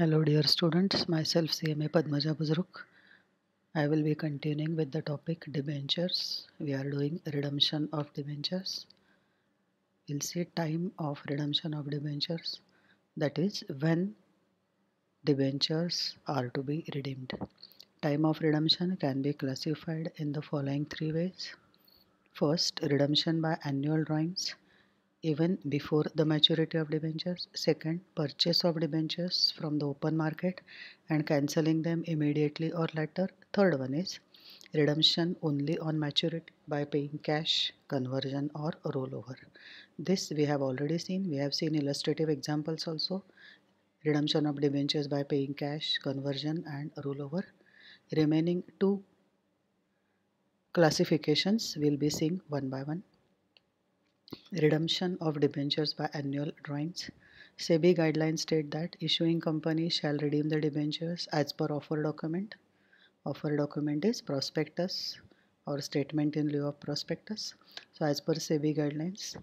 Hello dear students, myself CMA Padmaja Buzruk. I will be continuing with the topic debentures. We are doing redemption of debentures. We'll see time of redemption of debentures that is when debentures are to be redeemed. Time of redemption can be classified in the following three ways. First, redemption by annual drawings even before the maturity of debentures. Second, purchase of debentures from the open market and cancelling them immediately or later. Third one is redemption only on maturity by paying cash, conversion or rollover. This we have already seen. We have seen illustrative examples also. Redemption of debentures by paying cash, conversion and rollover. Remaining two classifications will be seen one by one. Redemption of debentures by annual drawings. SEBI guidelines state that issuing company shall redeem the debentures as per offer document. Offer document is prospectus or statement in lieu of prospectus. So as per SEBI guidelines,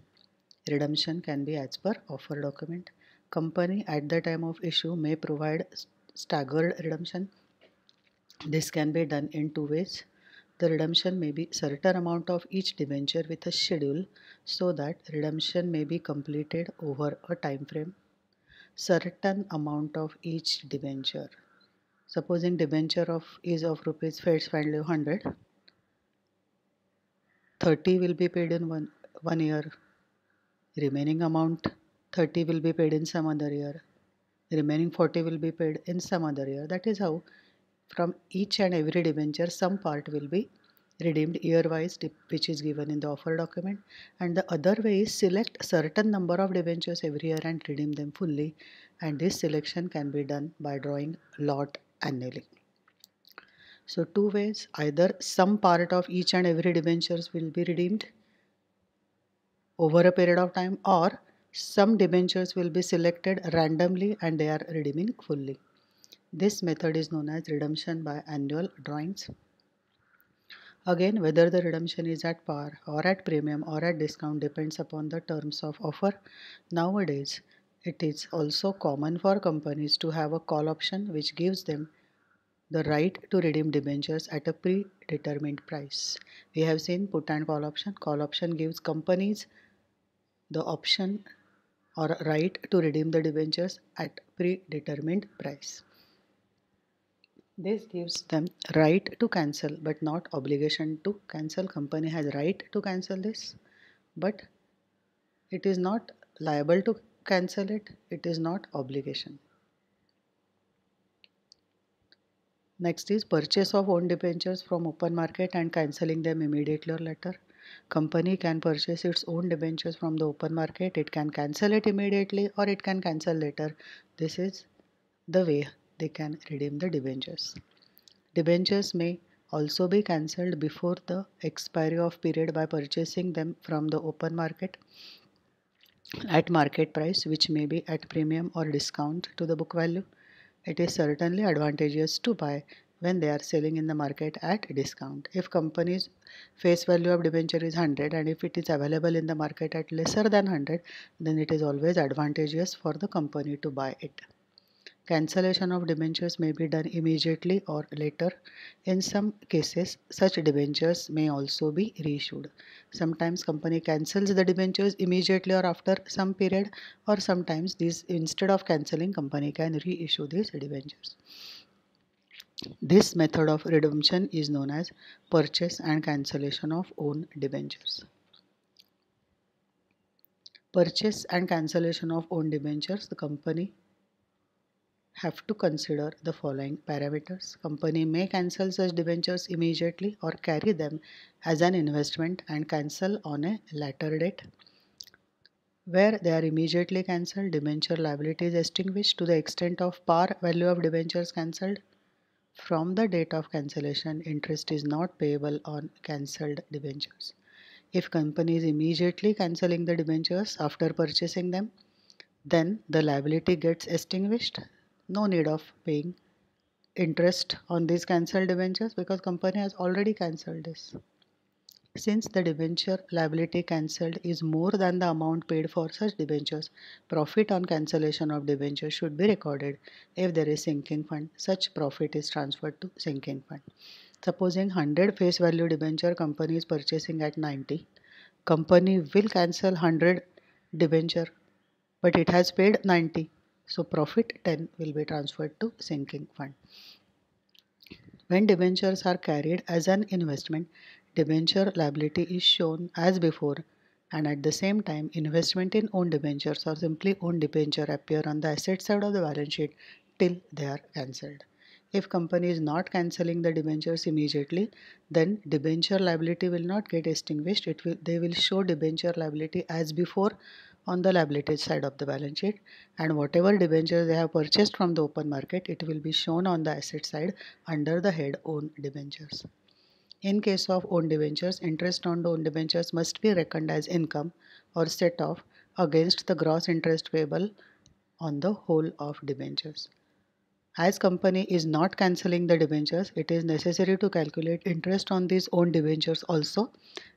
redemption can be as per offer document. Company at the time of issue may provide staggered redemption. This can be done in two ways. The redemption may be certain amount of each debenture with a schedule so that redemption may be completed over a time frame. Certain amount of each debenture. Supposing debenture of is of rupees face value 100. 30 will be paid in one, one year. Remaining amount 30 will be paid in some other year. remaining 40 will be paid in some other year. That is how from each and every debenture, some part will be redeemed year-wise, which is given in the offer document. And the other way is select certain number of debentures every year and redeem them fully. And this selection can be done by drawing lot annually. So two ways, either some part of each and every debentures will be redeemed over a period of time or some debentures will be selected randomly and they are redeeming fully. This method is known as redemption by annual drawings. Again, whether the redemption is at par or at premium or at discount depends upon the terms of offer. Nowadays, it is also common for companies to have a call option which gives them the right to redeem debentures at a predetermined price. We have seen put and call option. Call option gives companies the option or right to redeem the debentures at predetermined price. This gives them right to cancel but not obligation to cancel. Company has right to cancel this but it is not liable to cancel it. It is not obligation. Next is purchase of own debentures from open market and cancelling them immediately or later. Company can purchase its own debentures from the open market. It can cancel it immediately or it can cancel later. This is the way they can redeem the debentures. Debentures may also be cancelled before the expiry of period by purchasing them from the open market at market price which may be at premium or discount to the book value it is certainly advantageous to buy when they are selling in the market at discount if company's face value of debenture is 100 and if it is available in the market at lesser than 100 then it is always advantageous for the company to buy it Cancellation of debentures may be done immediately or later. In some cases, such debentures may also be reissued. Sometimes company cancels the debentures immediately or after some period or sometimes these instead of cancelling company can reissue these debentures. This method of redemption is known as purchase and cancellation of own debentures. Purchase and cancellation of own debentures, the company have to consider the following parameters. Company may cancel such debentures immediately or carry them as an investment and cancel on a later date. Where they are immediately cancelled, debenture liability is extinguished to the extent of par value of debentures cancelled. From the date of cancellation, interest is not payable on cancelled debentures. If company is immediately cancelling the debentures after purchasing them, then the liability gets extinguished no need of paying interest on these cancelled debentures because company has already cancelled this. Since the debenture liability cancelled is more than the amount paid for such debentures, profit on cancellation of debenture should be recorded. If there is sinking fund, such profit is transferred to sinking fund. Supposing 100 face value debenture company is purchasing at 90, company will cancel 100 debenture, but it has paid 90. So profit 10 will be transferred to sinking fund. When debentures are carried as an investment, debenture liability is shown as before and at the same time investment in own debentures or simply own debenture appear on the asset side of the balance sheet till they are cancelled. If company is not cancelling the debentures immediately, then debenture liability will not get extinguished. It will, they will show debenture liability as before on the liabilities side of the balance sheet and whatever debenture they have purchased from the open market it will be shown on the asset side under the head own debentures. In case of own debentures, interest on own debentures must be reckoned as income or set off against the gross interest payable on the whole of debentures. As company is not cancelling the debentures, it is necessary to calculate interest on these own debentures also,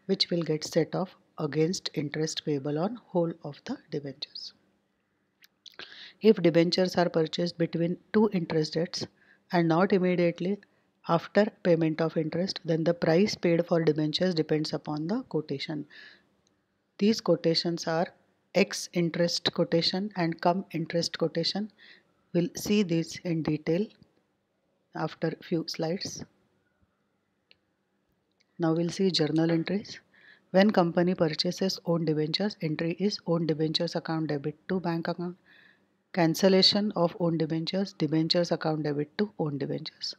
which will get set off against interest payable on whole of the debentures. If debentures are purchased between two interest dates and not immediately after payment of interest, then the price paid for debentures depends upon the quotation. These quotations are X interest quotation and cum interest quotation. We'll see these in detail after few slides. Now we'll see journal entries. When company purchases own debentures, entry is own debentures account debit to bank account. Cancellation of own debentures, debentures account debit to own debentures.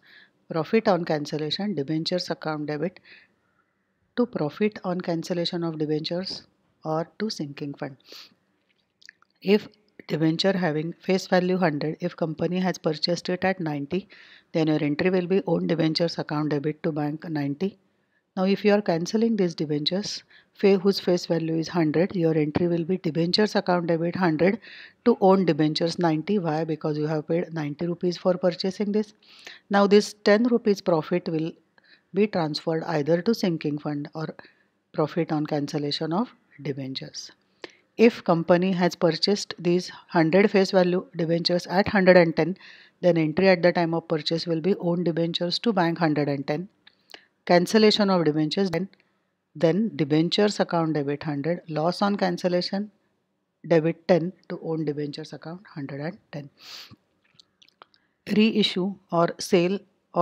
Profit on cancellation, debentures account debit to profit on cancellation of debentures or to sinking fund. If debenture having face value 100 if company has purchased it at 90 then your entry will be own debentures account debit to bank 90 now if you are cancelling these debentures whose face value is 100 your entry will be debentures account debit 100 to own debentures 90 why because you have paid 90 rupees for purchasing this now this 10 rupees profit will be transferred either to sinking fund or profit on cancellation of debentures if company has purchased these 100 face value debentures at 110 then entry at the time of purchase will be own debentures to bank 110 cancellation of debentures then then debentures account debit 100 loss on cancellation debit 10 to own debentures account 110 reissue or sale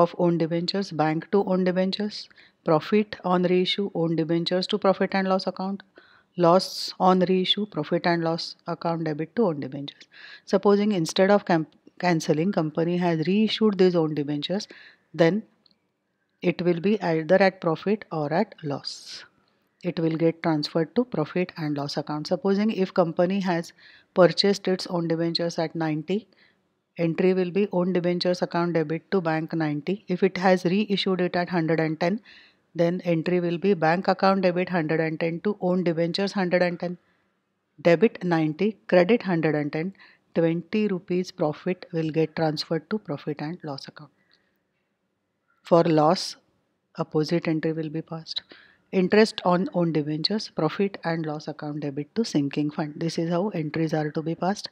of own debentures bank to own debentures profit on reissue own debentures to profit and loss account loss on reissue profit and loss account debit to own debentures supposing instead of cancelling company has reissued these own debentures then it will be either at profit or at loss it will get transferred to profit and loss account supposing if company has purchased its own debentures at 90 entry will be own debentures account debit to bank 90 if it has reissued it at 110 then entry will be bank account debit 110 to own debentures 110 debit 90 credit 110 20 rupees profit will get transferred to profit and loss account for loss, opposite entry will be passed. Interest on own debentures, profit and loss account debit to sinking fund. This is how entries are to be passed.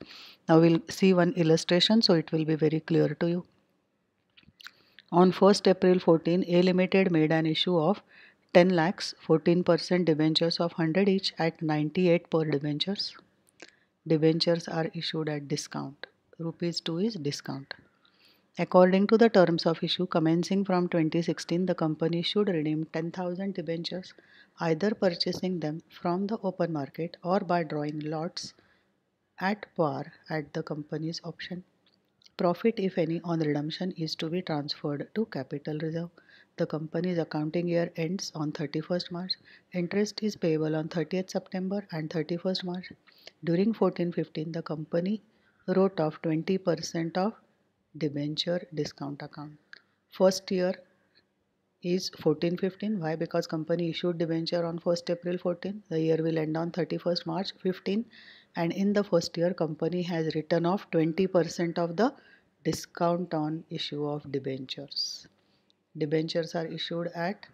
Now we'll see one illustration so it will be very clear to you. On 1st April 14, A Limited made an issue of 10 lakhs 14% debentures of 100 each at 98 per debentures. Debentures are issued at discount. Rupees 2 is discount. According to the terms of issue commencing from 2016, the company should redeem 10,000 debentures, either purchasing them from the open market or by drawing lots at par at the company's option. Profit, if any, on redemption is to be transferred to capital reserve. The company's accounting year ends on 31st March. Interest is payable on 30th September and 31st March. During 1415, the company wrote off 20% of debenture discount account. First year is 14 15. Why? Because company issued debenture on 1st April 14. The year will end on 31st March 15. And in the first year, company has written off 20% of the discount on issue of debentures. Debentures are issued at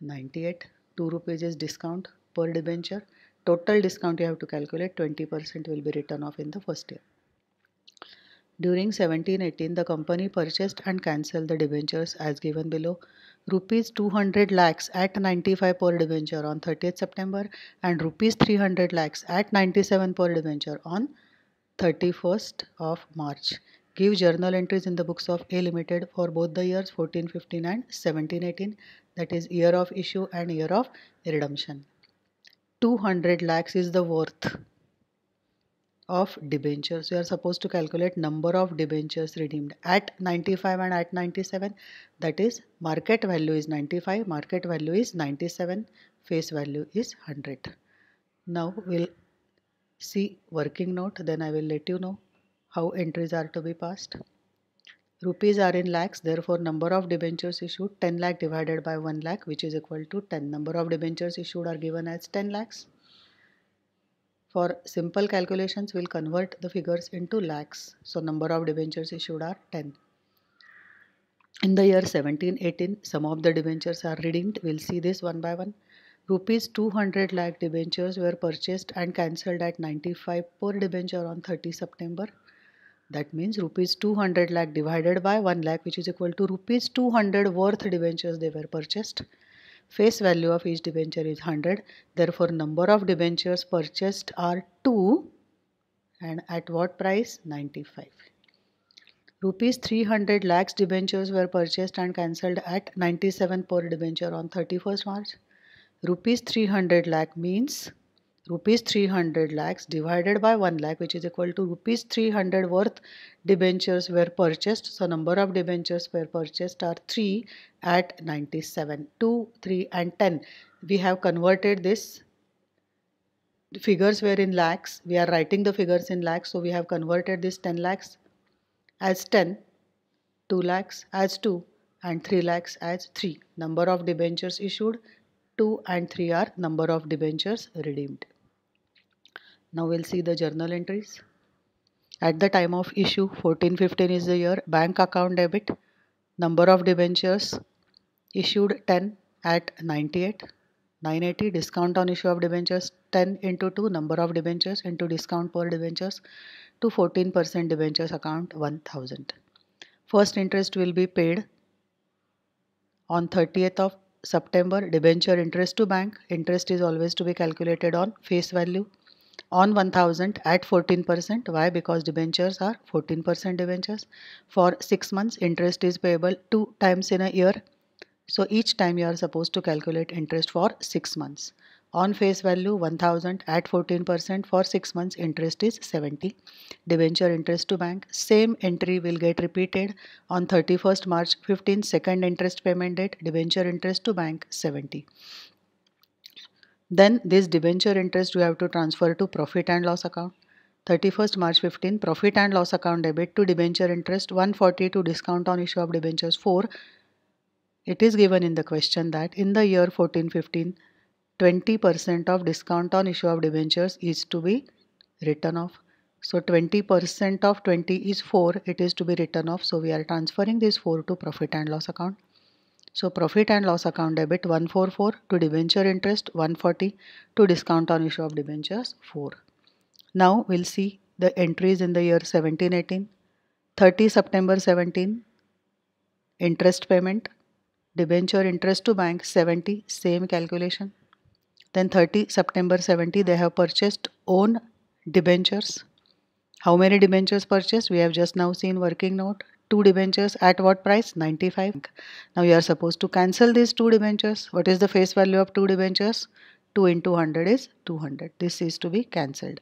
98. 2 rupees is discount per debenture. Total discount you have to calculate 20% will be written off in the first year. During 1718, the company purchased and cancelled the debentures as given below. Rupees 200 lakhs at 95 per debenture on 30th September and rupees 300 lakhs at 97 per debenture on 31st of March. Give journal entries in the books of A Limited for both the years 1415 and 1718, that is year of issue and year of redemption. 200 lakhs is the worth of debentures. We are supposed to calculate number of debentures redeemed at 95 and at 97. That is market value is 95, market value is 97, face value is 100. Now we'll see working note then I will let you know how entries are to be passed. Rupees are in lakhs therefore number of debentures issued 10 lakh divided by 1 lakh which is equal to 10. Number of debentures issued are given as 10 lakhs. For simple calculations, we'll convert the figures into lakhs. So number of debentures issued are 10. In the year 1718, some of the debentures are redeemed. We'll see this one by one. Rupees 200 lakh debentures were purchased and cancelled at 95 per debenture on 30 September. That means rupees 200 lakh divided by 1 lakh which is equal to rupees 200 worth debentures they were purchased face value of each debenture is 100 therefore number of debentures purchased are 2 and at what price 95 rupees 300 lakhs debentures were purchased and cancelled at 97 per debenture on 31st march rupees 300 lakh means rupees 300 lakhs divided by 1 lakh which is equal to rupees 300 worth debentures were purchased so number of debentures were purchased are 3 at 97 2 3 and 10 we have converted this the figures were in lakhs we are writing the figures in lakhs so we have converted this 10 lakhs as 10 2 lakhs as 2 and 3 lakhs as 3 number of debentures issued 2 and 3 are number of debentures redeemed now we'll see the journal entries. At the time of issue, 1415 is the year, bank account debit, number of debentures, issued 10 at 98, 980, discount on issue of debentures, 10 into 2, number of debentures into discount per debentures to 14% debentures account 1000. First interest will be paid on 30th of September, debenture interest to bank. Interest is always to be calculated on face value on 1000 at 14%. Why? Because debentures are 14% debentures. For 6 months, interest is payable 2 times in a year. So each time you are supposed to calculate interest for 6 months. On face value 1000 at 14% for 6 months interest is 70. Debenture interest to bank same entry will get repeated on 31st March 15 second interest payment date debenture interest to bank 70. Then this debenture interest you have to transfer to profit and loss account. 31st March 15 profit and loss account debit to debenture interest 140 to discount on issue of debentures 4. It is given in the question that in the year 1415 20% of discount on issue of debentures is to be written off. So 20% of 20 is 4 it is to be written off so we are transferring this 4 to profit and loss account. So profit and loss account debit 144 to debenture interest 140 to discount on issue of debentures 4. Now we'll see the entries in the year 1718. 30 September 17 interest payment debenture interest to bank 70 same calculation. Then 30 September 70 they have purchased own debentures. How many debentures purchased? We have just now seen working note two debentures at what price? 95. Now you are supposed to cancel these two debentures. What is the face value of two debentures? 2 into 100 is 200. This is to be cancelled.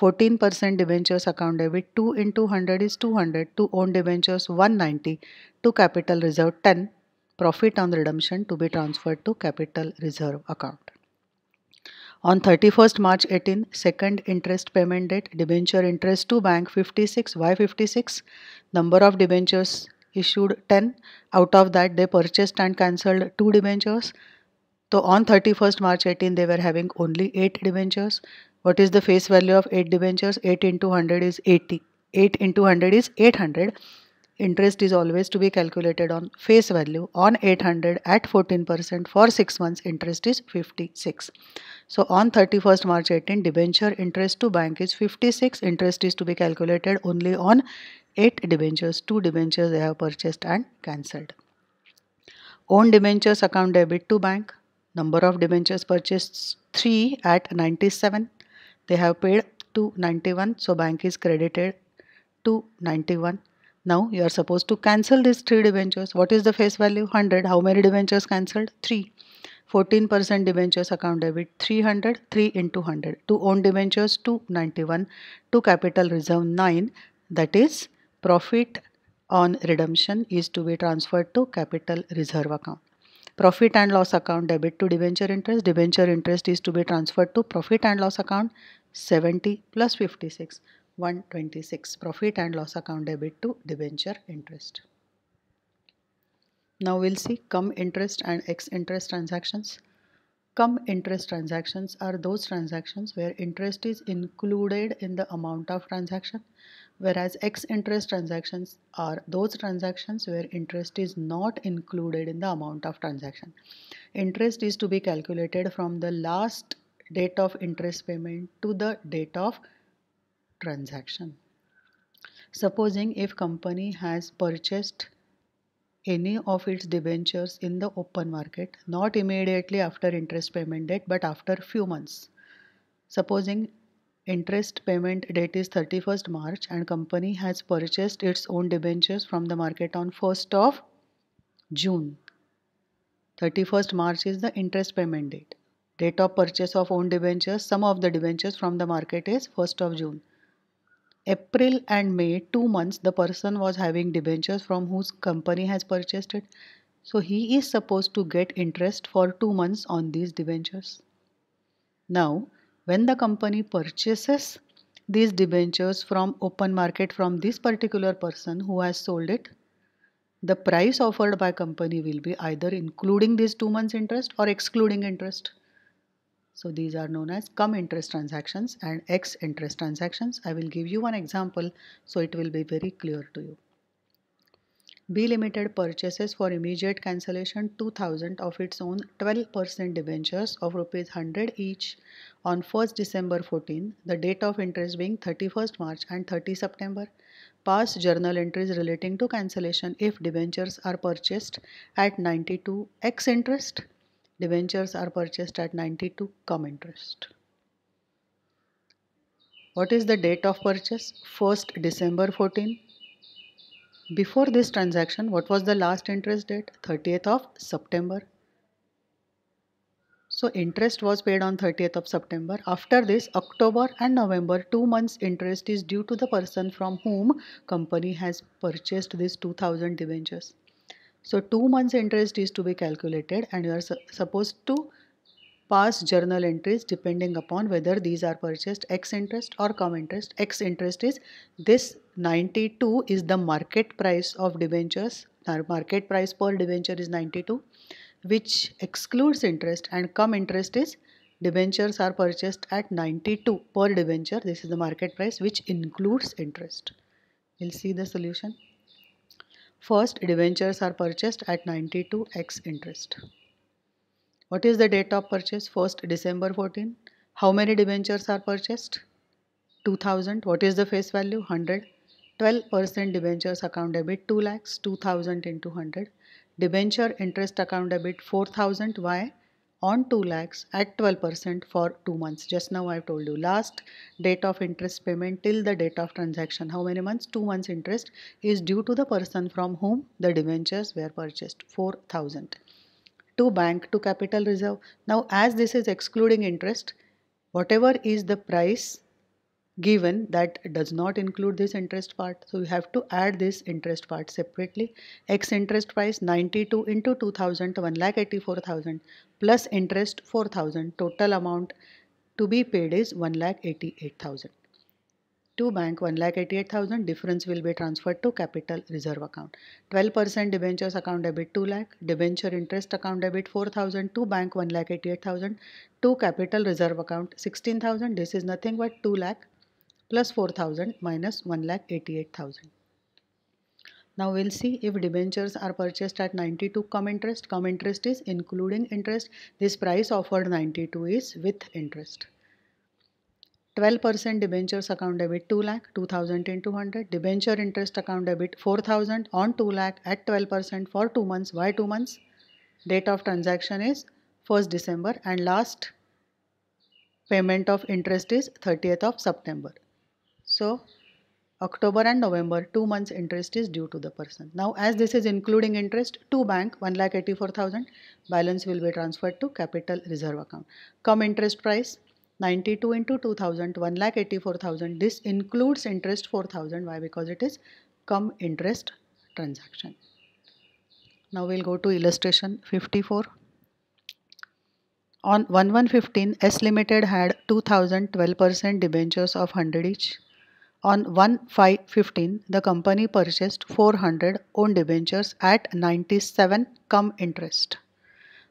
14% debentures account debit 2 into 100 is 200. To own debentures 190. To capital reserve 10. Profit on redemption to be transferred to capital reserve account. On 31st March 18, second interest payment date, debenture interest to bank 56, Y 56, number of debentures issued 10. Out of that, they purchased and cancelled 2 debentures. So on 31st March 18, they were having only 8 debentures. What is the face value of 8 debentures? 8 into 100 is 80. 8 into 100 is 800 interest is always to be calculated on face value on 800 at 14% for 6 months interest is 56 so on 31st march 18 debenture interest to bank is 56 interest is to be calculated only on 8 debentures 2 debentures they have purchased and cancelled own debentures account debit to bank number of debentures purchased 3 at 97 they have paid 291 so bank is credited to ninety one. Now you are supposed to cancel these 3 debentures. What is the face value? 100. How many debentures cancelled? 3. 14% debentures account debit 300 3 into 100 to own debentures 291 to capital reserve 9 that is profit on redemption is to be transferred to capital reserve account profit and loss account debit to debenture interest debenture interest is to be transferred to profit and loss account 70 plus 56 126 profit and loss account debit to debenture interest. Now we'll see Come interest and ex interest transactions. Come interest transactions are those transactions where interest is included in the amount of transaction whereas ex interest transactions are those transactions where interest is not included in the amount of transaction. Interest is to be calculated from the last date of interest payment to the date of transaction supposing if company has purchased any of its debentures in the open market not immediately after interest payment date but after few months supposing interest payment date is 31st march and company has purchased its own debentures from the market on 1st of june 31st march is the interest payment date date of purchase of own debentures Some of the debentures from the market is 1st of june April and May, two months, the person was having debentures from whose company has purchased it. So he is supposed to get interest for two months on these debentures. Now, when the company purchases these debentures from open market from this particular person who has sold it, the price offered by company will be either including these two months interest or excluding interest. So these are known as come interest transactions and ex interest transactions. I will give you one example so it will be very clear to you. B Limited purchases for immediate cancellation 2000 of its own 12% debentures of rupees 100 each on 1st December 14, the date of interest being 31st March and 30 September. Pass journal entries relating to cancellation if debentures are purchased at 92 x interest Debentures are purchased at 92 cum interest. What is the date of purchase? 1st December 14. Before this transaction, what was the last interest date? 30th of September. So interest was paid on 30th of September. After this, October and November, two months interest is due to the person from whom company has purchased these 2000 debentures. So 2 months interest is to be calculated and you are su supposed to pass journal entries depending upon whether these are purchased X interest or come interest. X interest is this 92 is the market price of debentures. Our market price per debenture is 92 which excludes interest and come interest is debentures are purchased at 92 per debenture. This is the market price which includes interest. We'll see the solution. First, debentures are purchased at 92x interest. What is the date of purchase? 1st December 14. How many debentures are purchased? 2000. What is the face value? 100. 12% debentures account debit 2 lakhs, 2000 into 100. Debenture interest account debit 4000. Why? on 2 lakhs at 12% for 2 months. Just now I've told you last date of interest payment till the date of transaction. How many months? 2 months interest is due to the person from whom the debentures were purchased. 4000 to bank to capital reserve. Now as this is excluding interest, whatever is the price given that does not include this interest part so you have to add this interest part separately x interest price 92 into 2000 1,84,000 lakh 84000 plus interest 4000 total amount to be paid is 1 lakh 88000 to bank 1 lakh 88000 difference will be transferred to capital reserve account 12% debentures account debit 2 lakh debenture interest account debit 4000 to bank 1 lakh 88000 to capital reserve account 16000 this is nothing but 2 lakh plus 4000 minus 1,88,000. Now we'll see if debentures are purchased at 92 cum interest. Cum interest is including interest. This price offered 92 is with interest. 12% debentures account debit 2 lakh 2200 debenture interest account debit 4000 on 2 lakh at 12% for 2 months why 2 months date of transaction is 1st December and last payment of interest is 30th of September so October and November, two months interest is due to the person. Now as this is including interest to bank, 1,84,000 balance will be transferred to capital reserve account. Come interest price, 92 into 2000, 1,84,000. This includes interest 4,000. Why? Because it is come interest transaction. Now we'll go to illustration 54. On 1115, S Limited had 2012% debentures of 100 each. On 1 5 15, the company purchased 400 own debentures at 97 cum interest.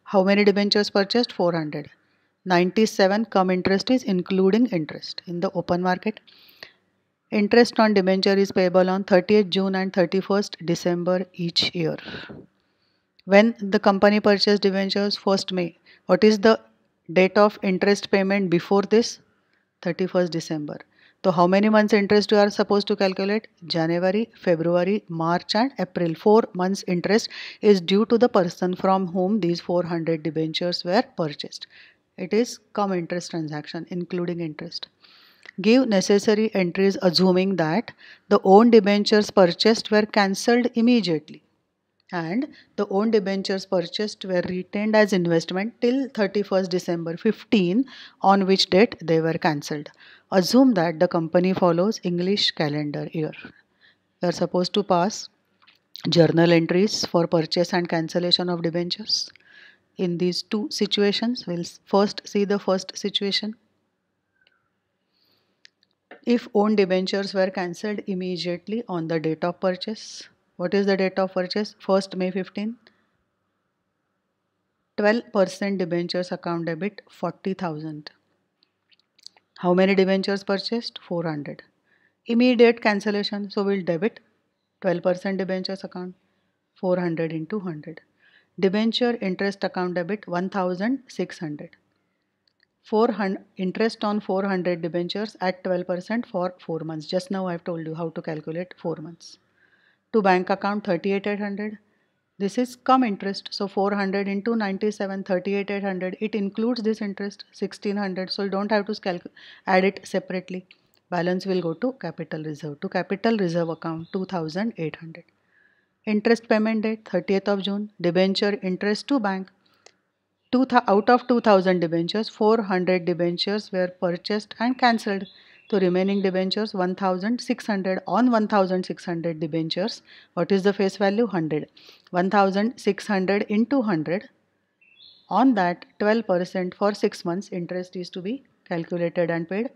How many debentures purchased? 400. 97 cum interest is including interest in the open market. Interest on debenture is payable on 30th June and 31st December each year. When the company purchased debentures 1st May, what is the date of interest payment before this? 31st December. So how many months interest you are supposed to calculate? January, February, March and April. Four months interest is due to the person from whom these 400 debentures were purchased. It is come interest transaction including interest. Give necessary entries assuming that the own debentures purchased were cancelled immediately and the own debentures purchased were retained as investment till 31st December 15 on which date they were cancelled. Assume that the company follows English calendar year. We are supposed to pass journal entries for purchase and cancellation of debentures. In these two situations, we'll first see the first situation. If own debentures were cancelled immediately on the date of purchase, what is the date of purchase? 1st May 15. 12% debentures account debit 40,000. How many debentures purchased? 400. Immediate cancellation. So we'll debit 12% debentures account 400 into 100. Debenture interest account debit 1600. 400 interest on 400 debentures at 12% for 4 months. Just now I've told you how to calculate 4 months to bank account 38800 this is come interest so 400 into 97 38800 it includes this interest 1600 so you don't have to add it separately balance will go to capital reserve to capital reserve account 2800 interest payment date 30th of june debenture interest to bank two out of 2000 debentures 400 debentures were purchased and cancelled to remaining debentures 1600 on 1600 debentures what is the face value 100 1600 into 100 on that 12% for 6 months interest is to be calculated and paid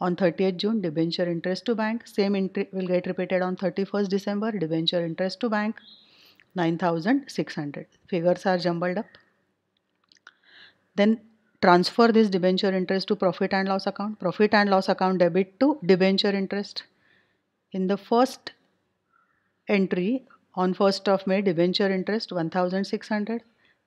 on 30th June debenture interest to bank same will get repeated on 31st December debenture interest to bank 9600 figures are jumbled up then transfer this debenture interest to profit and loss account, profit and loss account debit to debenture interest. In the first entry on 1st of May debenture interest 1600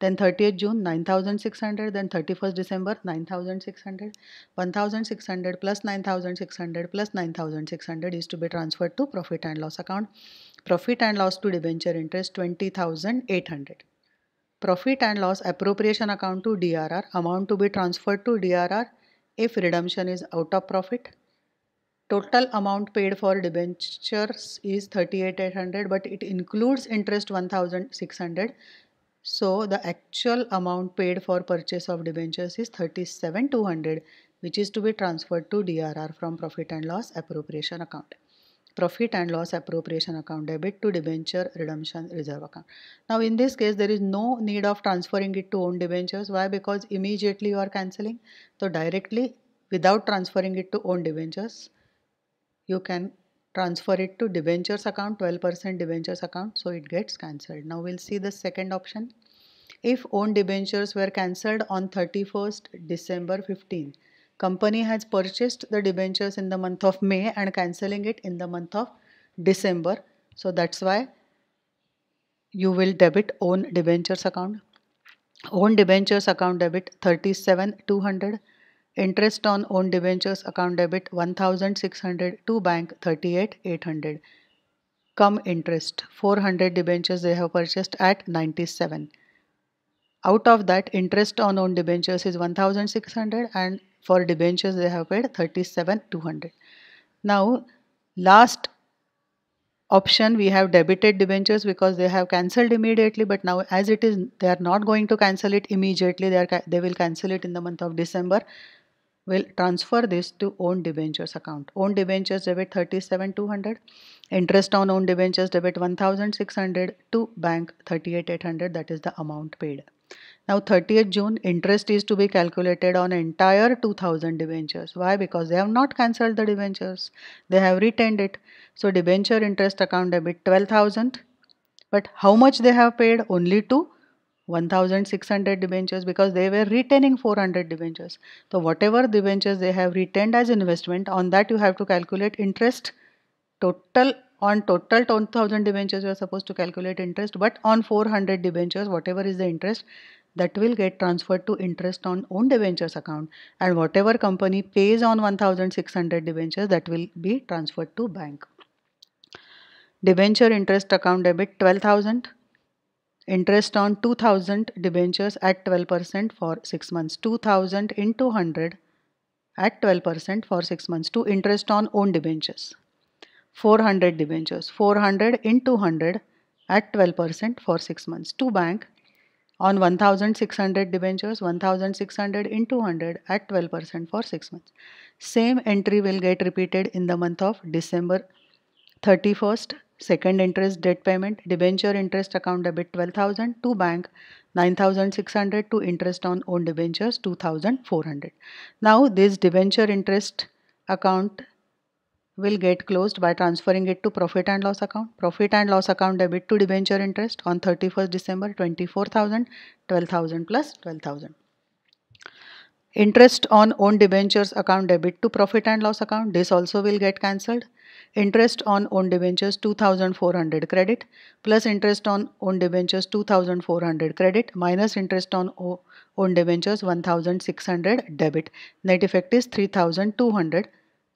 then 30th June 9600 then 31st December 9600 1600 plus 9600 plus 9600 is to be transferred to profit and loss account profit and loss to debenture interest 20800 Profit and loss appropriation account to DRR amount to be transferred to DRR if redemption is out of profit. Total amount paid for debentures is 38,800 but it includes interest 1,600. So the actual amount paid for purchase of debentures is 37,200 which is to be transferred to DRR from profit and loss appropriation account profit and loss appropriation account debit to debenture redemption reserve account. Now in this case there is no need of transferring it to own debentures. Why? Because immediately you are cancelling. So directly without transferring it to own debentures you can transfer it to debentures account 12% debentures account so it gets cancelled. Now we'll see the second option. If own debentures were cancelled on 31st December 15 Company has purchased the debentures in the month of May and cancelling it in the month of December. So that's why you will debit own debentures account. Own debentures account debit 37200 interest on own debentures account debit 1600 to bank 38800 come interest 400 debentures they have purchased at 97 out of that interest on own debentures is 1600 and for debentures, they have paid 37,200. Now, last option, we have debited debentures because they have cancelled immediately. But now, as it is, they are not going to cancel it immediately. They, are, they will cancel it in the month of December. will transfer this to own debentures account. Own debentures debit 37,200. Interest on own debentures debit 1,600 to bank 38,800. That is the amount paid. Now 30th June interest is to be calculated on entire 2000 debentures. Why? Because they have not cancelled the debentures. They have retained it. So debenture interest account debit 12,000. But how much they have paid? Only to 1600 debentures because they were retaining 400 debentures. So whatever debentures they have retained as investment on that you have to calculate interest total on total 10,000 debentures you are supposed to calculate interest but on 400 debentures whatever is the interest that will get transferred to interest on own debentures account and whatever company pays on 1600 debentures that will be transferred to bank. Debenture interest account debit 12000 interest on 2000 debentures at 12% for 6 months 2000 into 100 at 12% for 6 months to interest on own debentures 400 debentures 400 into 100 at 12% for 6 months to bank on 1600 debentures 1600 in 200 at 12% for 6 months. Same entry will get repeated in the month of December 31st. Second interest debt payment debenture interest account debit 12000 to bank 9600 to interest on own debentures 2400. Now this debenture interest account will get closed by transferring it to profit and loss account. Profit and loss account debit to debenture interest on 31st December 24,000, 12,000 plus 12,000. Interest on own debentures account debit to profit and loss account. This also will get cancelled. Interest on own debentures 2400 credit plus interest on own debentures 2400 credit minus interest on own debentures 1600 debit. Net effect is 3200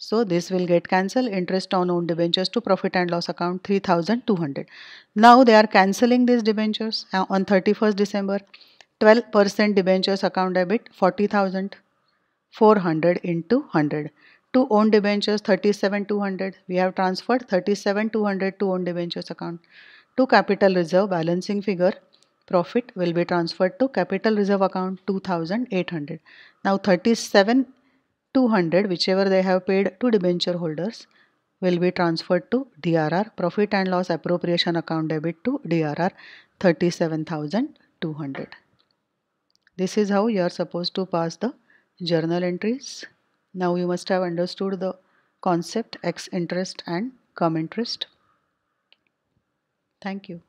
so this will get cancelled. Interest on own debentures to profit and loss account 3200. Now they are cancelling these debentures uh, on 31st December. 12% debentures account debit 40,400 into 100. To own debentures 37,200. We have transferred 37,200 to own debentures account. To capital reserve balancing figure profit will be transferred to capital reserve account 2800 now 37 200 whichever they have paid to debenture holders will be transferred to DRR profit and loss appropriation account debit to DRR 37200 this is how you are supposed to pass the journal entries now you must have understood the concept x interest and cum interest thank you